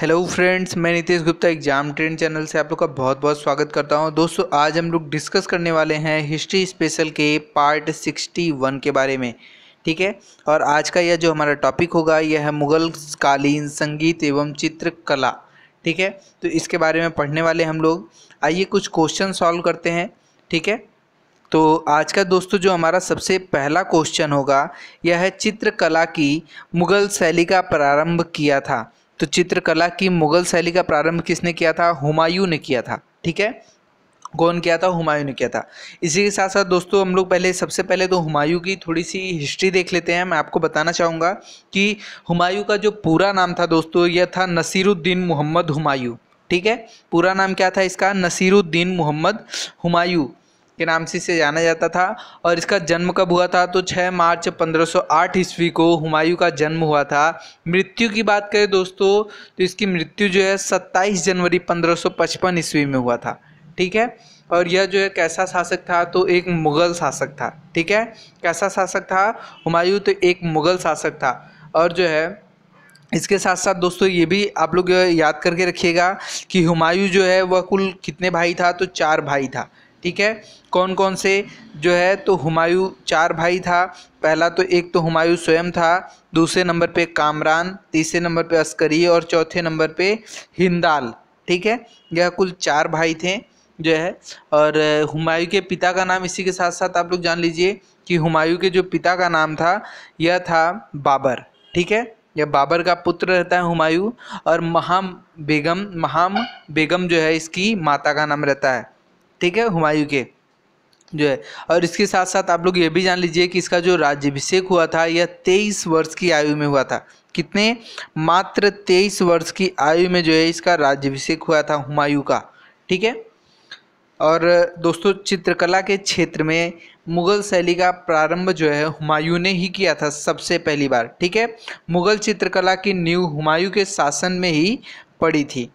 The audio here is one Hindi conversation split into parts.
हेलो फ्रेंड्स मैं Nitesh Gupta exam trend channel से आप लोग का बहुत बहुत स्वागत करता हूं दोस्तों आज हम लोग डिस्कस करने वाले हैं हिस्ट्री स्पेशल के पार्ट सिक्सटी वन के बारे में ठीक है और आज का यह जो हमारा टॉपिक होगा यह है मुग़ल कालीन संगीत एवं चित्रकला ठीक है तो इसके बारे में पढ़ने वाले हम लोग आइए कुछ क्वेश्चन सॉल्व करते हैं ठीक है तो आज का दोस्तों जो हमारा सबसे पहला क्वेश्चन होगा यह है चित्रकला की मुग़ल शैली का प्रारंभ किया था तो चित्रकला की मुगल शैली का प्रारंभ किसने किया था हुमायूं ने किया था ठीक है कौन किया था हुमायूं ने किया था इसी के साथ साथ दोस्तों हम लोग पहले सबसे पहले तो हुमायूं की थोड़ी सी हिस्ट्री देख लेते हैं मैं आपको बताना चाहूँगा कि हुमायूं का जो पूरा नाम था दोस्तों यह था नसीरुद्दीन मोहम्मद हुमायूं ठीक है पूरा नाम क्या था इसका नसीरुद्दीन मोहम्मद हुमायूं के नाम से इसे जाना जाता था और इसका जन्म कब हुआ था तो 6 मार्च 1508 ईस्वी को हुमायूं का जन्म हुआ था मृत्यु की बात करें दोस्तों तो इसकी मृत्यु जो है 27 जनवरी 1555 ईस्वी में हुआ था ठीक है और यह जो है कैसा शासक था तो एक मुग़ल शासक था ठीक है कैसा शासक था हुमायूं तो एक मुग़ल शासक था और जो है इसके साथ साथ दोस्तों ये भी आप लोग याद करके रखिएगा कि हुमायूं जो है वह कुल कितने भाई था तो चार भाई था ठीक है कौन कौन से जो है तो हुमायूं चार भाई था पहला तो एक तो हुमायूं स्वयं था दूसरे नंबर पे कामरान तीसरे नंबर पे अस्करी और चौथे नंबर पे हिंदाल ठीक है यह कुल चार भाई थे जो है और हुमायूं के पिता का नाम इसी के साथ साथ आप लोग जान लीजिए कि हुमायूं के जो पिता का नाम था यह था बाबर ठीक है यह बाबर का पुत्र रहता है हुमायूं और महाम बेगम महाम बेगम जो है इसकी माता का नाम रहता है ठीक है हुमायूं के जो है और इसके साथ साथ आप लोग ये भी जान लीजिए कि इसका जो राज्यभिषेक हुआ था यह तेईस वर्ष की आयु में हुआ था कितने मात्र तेईस वर्ष की आयु में जो है इसका राज्यभिषेक हुआ था हुमायूं का ठीक है और दोस्तों चित्रकला के क्षेत्र में मुगल शैली का प्रारंभ जो है हुमायूं ने ही किया था सबसे पहली बार ठीक है मुगल चित्रकला की नींव हुमायूं के शासन में ही पड़ी थी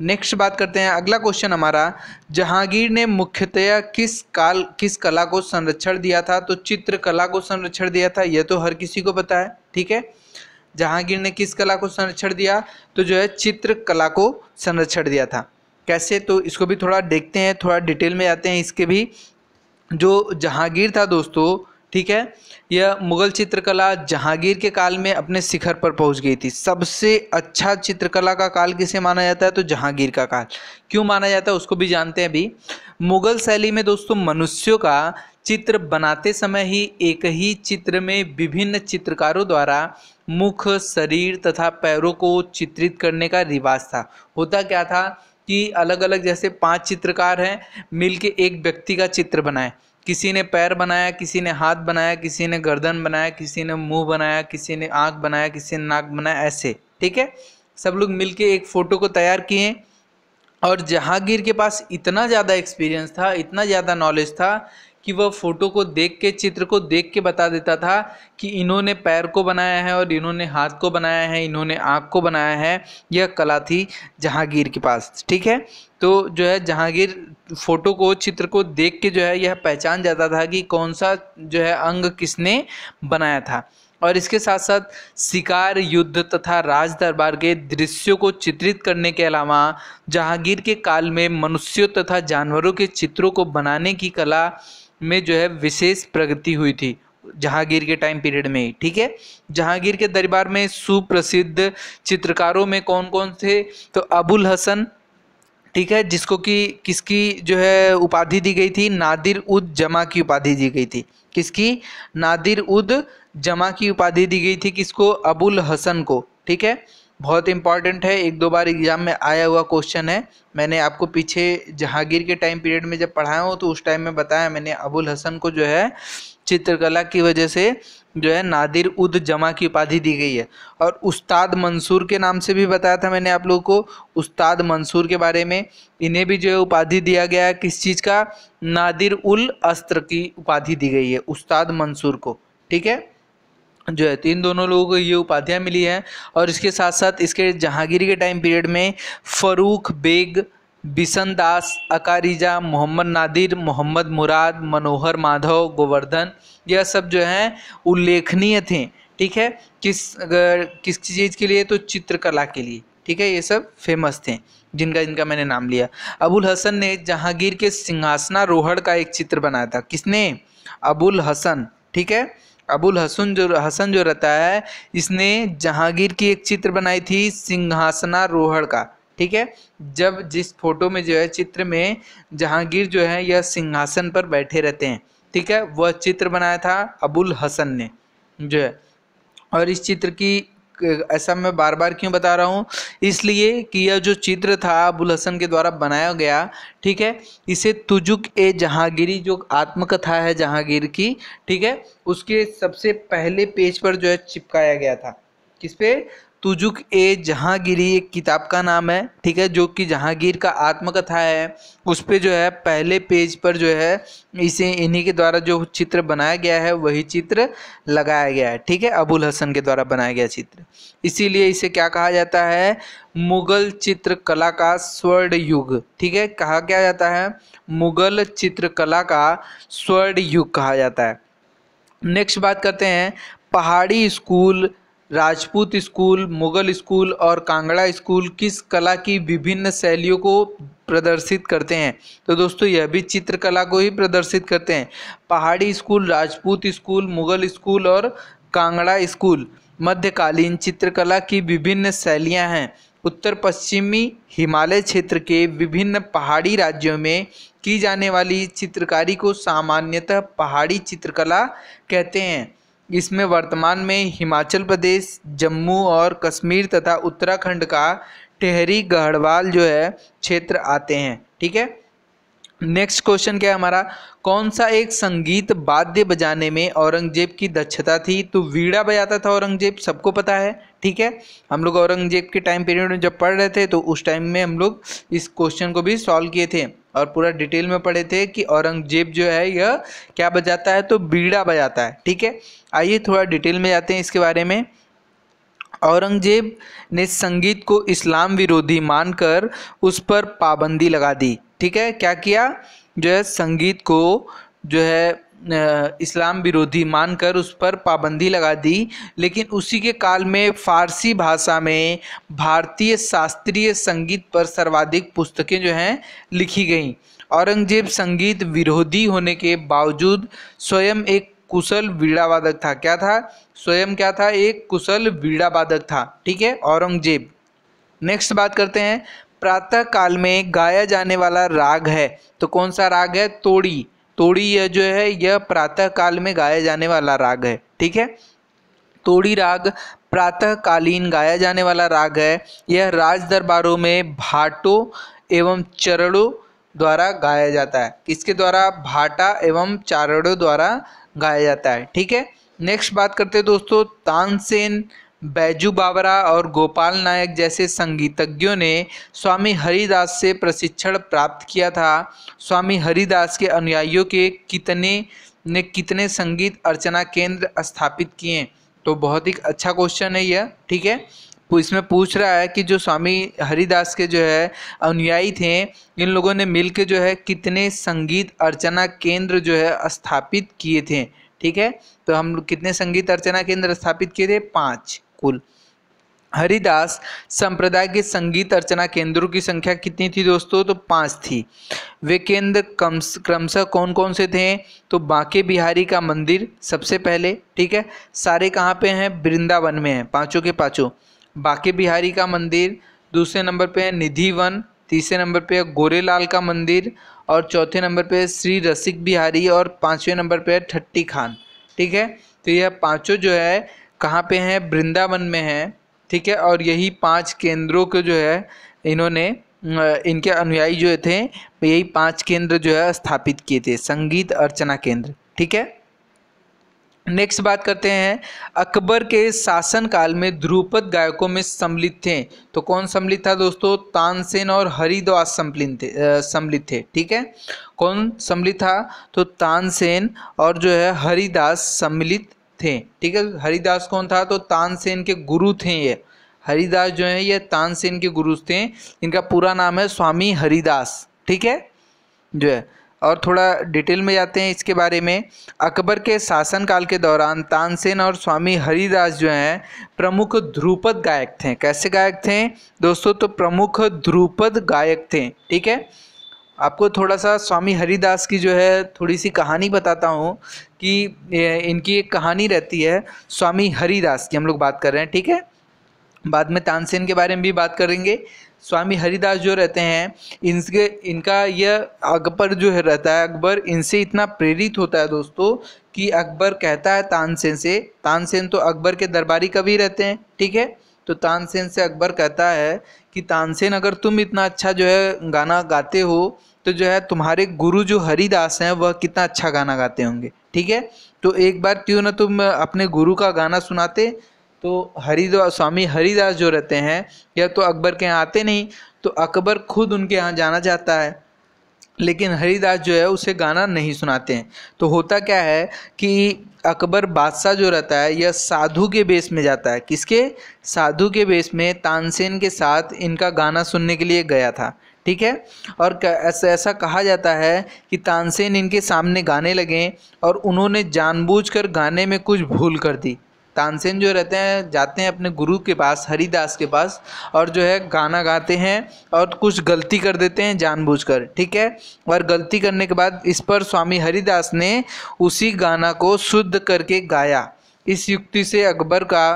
नेक्स्ट बात करते हैं अगला क्वेश्चन हमारा जहांगीर ने मुख्यतया किस काल किस कला को संरक्षण दिया था तो चित्रकला को संरक्षण दिया था यह तो हर किसी को पता है ठीक है जहांगीर ने किस कला को संरक्षण दिया तो जो है चित्रकला को संरक्षण दिया था कैसे तो इसको भी थोड़ा देखते हैं थोड़ा डिटेल में आते हैं इसके भी जो जहांगीर था दोस्तों ठीक है यह मुगल चित्रकला जहांगीर के काल में अपने शिखर पर पहुंच गई थी सबसे अच्छा चित्रकला का काल किसे माना जाता है तो जहांगीर का काल क्यों माना जाता है उसको भी जानते हैं अभी मुगल शैली में दोस्तों मनुष्यों का चित्र बनाते समय ही एक ही चित्र में विभिन्न चित्रकारों द्वारा मुख शरीर तथा पैरों को चित्रित करने का रिवाज था होता क्या था कि अलग अलग जैसे पांच चित्रकार हैं मिलके एक व्यक्ति का चित्र बनाए किसी ने पैर बनाया किसी ने हाथ बनाया किसी ने गर्दन बनाया किसी ने मुंह बनाया किसी ने आँख बनाया किसी ने नाक बनाया ऐसे ठीक है सब लोग मिलके एक फ़ोटो को तैयार किए और जहांगीर के पास इतना ज़्यादा एक्सपीरियंस था इतना ज़्यादा नॉलेज था कि वह फ़ोटो को देख के चित्र को देख के बता देता था कि इन्होंने पैर को बनाया है और इन्होंने हाथ को बनाया है इन्होंने आँख को बनाया है यह कला थी जहांगीर के पास ठीक है तो जो है जहांगीर फ़ोटो को चित्र को देख के जो है यह पहचान जाता था कि कौन सा जो है अंग किसने बनाया था और इसके साथ साथ शिकार युद्ध तथा राज दरबार के दृश्यों को चित्रित करने के अलावा जहांगीर के काल में मनुष्यों तथा जानवरों के चित्रों को बनाने की कला में जो है विशेष प्रगति हुई थी जहांगीर के टाइम पीरियड में ही ठीक है जहांगीर के दरबार में सुप्रसिद्ध चित्रकारों में कौन कौन थे तो अबुल हसन ठीक है जिसको कि किसकी जो है उपाधि दी गई थी नादिर उद जमा की उपाधि दी गई थी किसकी नादिर उद जमा की उपाधि दी गई थी किसको अबुल हसन को ठीक है बहुत इंपॉर्टेंट है एक दो बार एग्ज़ाम में आया हुआ क्वेश्चन है मैंने आपको पीछे जहांगीर के टाइम पीरियड में जब पढ़ाया हूँ तो उस टाइम में बताया मैंने अबुल हसन को जो है चित्रकला की वजह से जो है नादिर उद जमा की उपाधि दी गई है और उस्ताद मंसूर के नाम से भी बताया था मैंने आप लोगों को उस्ताद मंसूर के बारे में इन्हें भी जो है उपाधि दिया गया है किस चीज़ का नादिर उल अस्त्र की उपाधि दी गई है उस्ताद मंसूर को ठीक है जो है तो इन दोनों लोगों को ये उपाधियाँ मिली है और इसके साथ साथ इसके जहांगीरी के टाइम पीरियड में फ़रूख बेग बिसन दास अकारीजा मोहम्मद नादिर मोहम्मद मुराद मनोहर माधव गोवर्धन यह सब जो हैं उल्लेखनीय थे ठीक है किस अगर किस चीज़ के लिए तो चित्रकला के लिए ठीक है ये सब फेमस थे जिनका जिनका मैंने नाम लिया अबुल हसन ने जहांगीर के सिंहासना रोहड़ का एक चित्र बनाया था किसने अबुल हसन ठीक है अबुल हसन जो हसन जो रहता है इसने जहांगीर की एक चित्र बनाई थी सिंहासनारोहण का ठीक है जब जिस फोटो में जो है चित्र में जहांगीर जो है यह सिंहासन पर बैठे रहते हैं ठीक है वह चित्र बनाया था अबुल हसन ने जो है और इस चित्र की ऐसा मैं बार बार क्यों बता रहा हूँ इसलिए कि यह जो चित्र था अबुल हसन के द्वारा बनाया गया ठीक है इसे तुजुक ए जहांगीरी जो आत्मकथा है जहांगीर की ठीक है उसके सबसे पहले पेज पर जो है चिपकाया गया था किस पे तुजुक ए जहांगीरी एक किताब का नाम है ठीक है जो कि जहांगीर का आत्मकथा है उस पर जो है पहले पेज पर जो है इसे इन्हीं के द्वारा जो चित्र बनाया गया है वही चित्र लगाया गया है ठीक है अबुल हसन के द्वारा बनाया गया चित्र इसीलिए इसे क्या कहा जाता है मुगल चित्रकला का स्वर्ण युग ठीक है कहा क्या जाता है मुगल चित्रकला का स्वर्ण युग कहा जाता है नेक्स्ट बात करते हैं Pahari school Rajput school Mughal school और कांगड़ा स्कूल किस कला की विभिन्न शैलियों को प्रदर्शित करते हैं तो दोस्तों यह भी चित्रकला को ही प्रदर्शित करते हैं Pahari school Rajput school Mughal school और कांगड़ा स्कूल मध्यकालीन चित्रकला की विभिन्न शैलियां हैं उत्तर पश्चिमी हिमालय क्षेत्र के विभिन्न पहाड़ी राज्यों में की जाने वाली चित्रकारी को सामान्यतः पहाड़ी चित्रकला कहते हैं इसमें वर्तमान में हिमाचल प्रदेश जम्मू और कश्मीर तथा उत्तराखंड का टेहरी गढ़वाल जो है क्षेत्र आते हैं ठीक है नेक्स्ट क्वेश्चन क्या है हमारा कौन सा एक संगीत वाद्य बजाने में औरंगजेब की दक्षता थी तो वीड़ा बजाता था औरंगजेब सबको पता है ठीक है हम लोग औरंगजेब के टाइम पीरियड में जब पढ़ रहे थे तो उस टाइम में हम लोग इस क्वेश्चन को भी सॉल्व किए थे और पूरा डिटेल में पढ़े थे कि औरंगजेब जो है यह क्या बजाता है तो बीड़ा बजाता है ठीक है आइए थोड़ा डिटेल में जाते हैं इसके बारे में औरंगजेब ने संगीत को इस्लाम विरोधी मानकर उस पर पाबंदी लगा दी ठीक है क्या किया जो है संगीत को जो है इस्लाम विरोधी मानकर उस पर पाबंदी लगा दी लेकिन उसी के काल में फारसी भाषा में भारतीय शास्त्रीय संगीत पर सर्वाधिक पुस्तकें जो हैं लिखी गईं औरंगजेब संगीत विरोधी होने के बावजूद स्वयं एक कुशल वीड़ा वादक था क्या था स्वयं क्या था एक कुशल वीड़ा वादक था ठीक है औरंगजेब नेक्स्ट बात करते हैं प्रातः काल में गाया जाने वाला राग है तो कौन सा राग है तोड़ी तोड़ी यह जो है यह प्रातः काल में गाया जाने वाला राग है ठीक है तोड़ी राग प्रातःकालीन गाया जाने वाला राग है यह राज दरबारों में भाटों एवं चरणों द्वारा गाया जाता है किसके द्वारा भाटा एवं चारणों द्वारा गाया जाता है ठीक है नेक्स्ट बात करते हैं दोस्तों तानसेन बैजू बावरा और गोपाल नायक जैसे संगीतज्ञों ने स्वामी हरिदास से प्रशिक्षण प्राप्त किया था स्वामी हरिदास के अनुयायियों के कितने ने कितने संगीत अर्चना केंद्र स्थापित किए तो बहुत ही अच्छा क्वेश्चन है यह ठीक है तो इसमें पूछ रहा है कि जो स्वामी हरिदास के जो है अनुयायी थे इन लोगों ने मिल के जो है कितने संगीत अर्चना केंद्र जो है स्थापित किए थे ठीक है तो हम कितने संगीत अर्चना केंद्र स्थापित किए थे पाँच कुल हरिदास संप्रदाय के संगीत अर्चना केंद्रों की संख्या कितनी थी दोस्तों तो पांच थी वे केंद्र क्रमशः कौन कौन से थे तो बांके बिहारी का मंदिर सबसे पहले ठीक है सारे कहाँ पे हैं वृंदावन में हैं पांचों के पांचों बांके बिहारी का मंदिर दूसरे नंबर पे है निधि वन तीसरे नंबर पे है गोरेलाल का मंदिर और चौथे नंबर पे है श्री रसिक बिहारी और पाँचवें नंबर पे है ठट्टी खान ठीक है तो यह पाँचों जो है कहाँ पे हैं वृंदावन में हैं ठीक है और यही पांच केंद्रों के जो है इन्होंने इनके अनुयायी जो थे यही पांच केंद्र जो है स्थापित किए थे संगीत अर्चना केंद्र ठीक है नेक्स्ट बात करते हैं अकबर के शासन काल में ध्रुपद गायकों में सम्मिलित थे तो कौन सम्मिलित था दोस्तों तानसेन और हरिद्वास सम्मिलित थे सम्मिलित थे ठीक है कौन सम्मिलित था तो तानसेन और जो है हरिदास सम्मिलित थे ठीक है हरिदास कौन था तो तानसेन के गुरु थे ये हरिदास जो है ये तानसेन के गुरु थे इनका पूरा नाम है स्वामी हरिदास ठीक है जो है और थोड़ा डिटेल में जाते हैं इसके बारे में अकबर के शासनकाल के दौरान तानसेन और स्वामी हरिदास जो हैं प्रमुख ध्रुपद गायक थे कैसे गायक थे दोस्तों तो प्रमुख ध्रुपद गायक थे ठीक है आपको थोड़ा सा स्वामी हरिदास की जो है थोड़ी सी कहानी बताता हूँ कि इनकी एक कहानी रहती है स्वामी हरिदास की हम लोग बात कर रहे हैं ठीक है बाद में तानसेन के बारे में भी बात करेंगे स्वामी हरिदास जो रहते हैं इनके इनका यह अकबर जो है रहता है अकबर इनसे इतना प्रेरित होता है दोस्तों कि अकबर कहता है तानसेन से तानसेन तो अकबर के दरबारी कवि रहते हैं ठीक है तो तानसेन से अकबर कहता है कि तानसेन अगर तुम इतना अच्छा जो है गाना गाते हो तो जो है तुम्हारे गुरु जो हरिदास हैं वह कितना अच्छा गाना गाते होंगे ठीक है तो एक बार क्यों ना तुम अपने गुरु का गाना सुनाते तो हरिदास स्वामी हरिदास जो रहते हैं या तो अकबर के यहाँ आते नहीं तो अकबर खुद उनके यहाँ जाना चाहता है लेकिन हरिदास जो है उसे गाना नहीं सुनाते हैं तो होता क्या है कि अकबर बादशाह जो रहता है यह साधु के बेस में जाता है किसके साधु के बेस में तानसेन के साथ इनका गाना सुनने के लिए गया था ठीक है और ऐसा कहा जाता है कि तानसेन इनके सामने गाने लगे और उन्होंने जानबूझकर गाने में कुछ भूल कर दी तानसेन जो रहते हैं जाते हैं अपने गुरु के पास हरिदास के पास और जो है गाना गाते हैं और कुछ गलती कर देते हैं जानबूझकर ठीक है और गलती करने के बाद इस पर स्वामी हरिदास ने उसी गाना को शुद्ध करके गाया इस युक्ति से अकबर का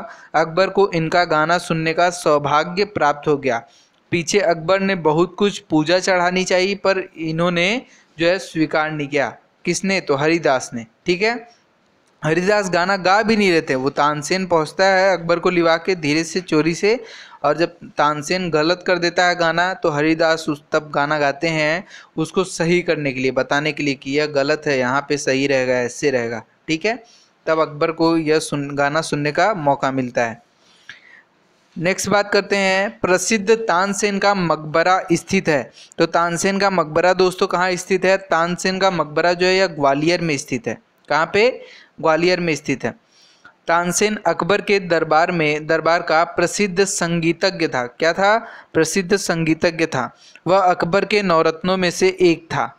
अकबर को इनका गाना सुनने का सौभाग्य प्राप्त हो गया पीछे अकबर ने बहुत कुछ पूजा चढ़ानी चाहिए पर इन्होंने जो है स्वीकार नहीं किया किसने तो हरिदास ने ठीक है हरिदास गाना गा भी नहीं रहते वो तानसेन पहुंचता है अकबर को लिवा के धीरे से चोरी से और जब तानसेन गलत कर देता है गाना तो हरिदास उस तब गाना गाते हैं उसको सही करने के लिए बताने के लिए कि यह गलत है यहाँ पे सही रहेगा ऐसे रहेगा ठीक है तब अकबर को यह सुन गाना सुनने का मौका मिलता है नेक्स्ट बात करते हैं प्रसिद्ध तानसेन का मकबरा स्थित है तो तानसेन का मकबरा दोस्तों कहाँ स्थित है तानसेन का मकबरा जो है यह ग्वालियर में स्थित है कहाँ पे ग्वालियर में स्थित है तानसेन अकबर के दरबार में दरबार का प्रसिद्ध संगीतज्ञ था क्या था प्रसिद्ध संगीतज्ञ था वह अकबर के नवरत्नों में से एक था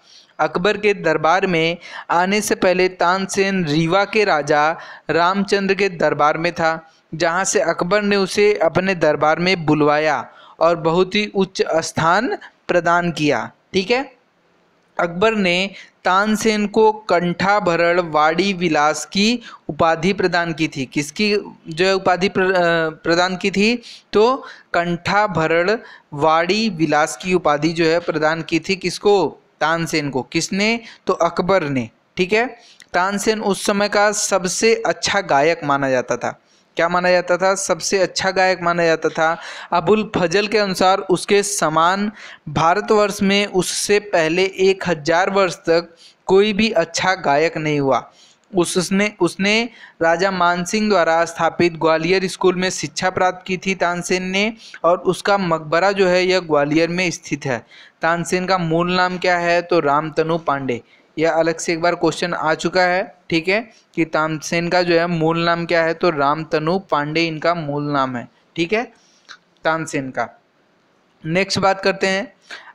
अकबर के दरबार में आने से पहले तानसेन रीवा के राजा रामचंद्र के दरबार में था जहाँ से अकबर ने उसे अपने दरबार में बुलवाया और बहुत ही उच्च स्थान प्रदान किया ठीक है अकबर ने तानसेन को कंठा भरण वाड़ी विलास की उपाधि प्रदान की थी किसकी जो है उपाधि प्रदान की थी तो कंठा भरण वाड़ी विलास की उपाधि जो है प्रदान की थी किसको तानसेन को किसने तो अकबर ने ठीक है तानसेन उस समय का सबसे अच्छा गायक माना जाता था क्या माना जाता था सबसे अच्छा गायक माना जाता था अबुल फजल के अनुसार उसके समान भारतवर्ष में उससे पहले एक हज़ार वर्ष तक कोई भी अच्छा गायक नहीं हुआ उसने उसने राजा मानसिंह द्वारा स्थापित ग्वालियर स्कूल में शिक्षा प्राप्त की थी तानसेन ने और उसका मकबरा जो है यह ग्वालियर में स्थित है तानसेन का मूल नाम क्या है तो रामतनु पांडे यह अलग से एक बार क्वेश्चन आ चुका है ठीक है कि तामसेन का जो है मूल नाम क्या है तो राम तनु पांडे इनका मूल नाम है ठीक है तानसेन का नेक्स्ट बात करते हैं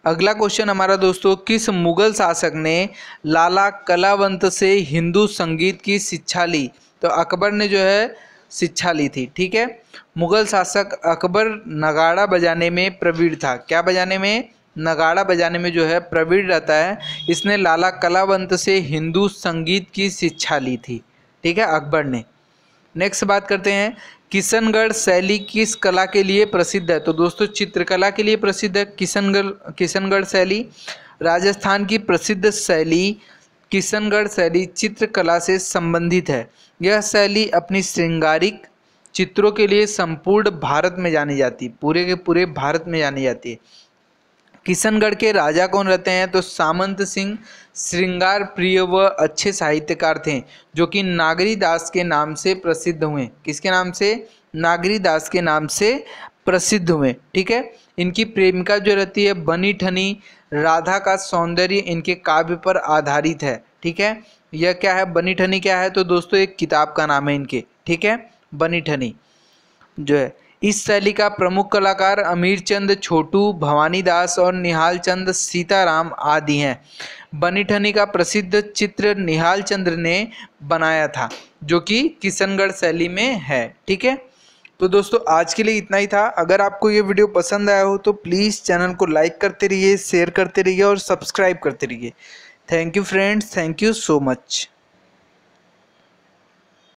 अगला क्वेश्चन हमारा दोस्तों किस मुगल शासक ने लाला कलावंत से हिंदू संगीत की शिक्षा ली तो अकबर ने जो है शिक्षा ली थी ठीक है मुगल शासक अकबर नगाड़ा बजाने में प्रवीण था क्या बजाने में नगाड़ा बजाने में जो है प्रवीण रहता है इसने लाला कलावंत से हिंदू संगीत की शिक्षा ली थी ठीक है अकबर ने नेक्स्ट बात करते हैं किशनगढ़ शैली किस कला के लिए प्रसिद्ध है तो दोस्तों चित्रकला के लिए प्रसिद्ध है किशनगढ़ किशनगढ़ शैली राजस्थान की प्रसिद्ध शैली किशनगढ़ शैली चित्रकला से संबंधित है यह शैली अपनी श्रृंगारिक चित्रों के लिए संपूर्ण भारत में जानी जाती पूरे के पूरे भारत में जानी जाती है किशनगढ़ के राजा कौन रहते हैं तो सामंत सिंह श्रृंगार प्रिय व अच्छे साहित्यकार थे जो कि नागरी दास के नाम से प्रसिद्ध हुए किसके नाम से नागरी दास के नाम से प्रसिद्ध हुए ठीक है इनकी प्रेमिका जो रहती है बनी ठनी राधा का सौंदर्य इनके काव्य पर आधारित है ठीक है यह क्या है बनी ठनी क्या है तो दोस्तों एक किताब का नाम है इनके ठीक है बनी ठनी जो है इस शैली का प्रमुख कलाकार अमीर चंद छोटू भवानी दास और निहाल चंद सीताराम आदि हैं बनी ठनी का प्रसिद्ध चित्र निहाल चंद्र ने बनाया था जो कि किशनगढ़ शैली में है ठीक है तो दोस्तों आज के लिए इतना ही था अगर आपको ये वीडियो पसंद आया हो तो प्लीज़ चैनल को लाइक करते रहिए शेयर करते रहिए और सब्सक्राइब करते रहिए thank you friends thank you so much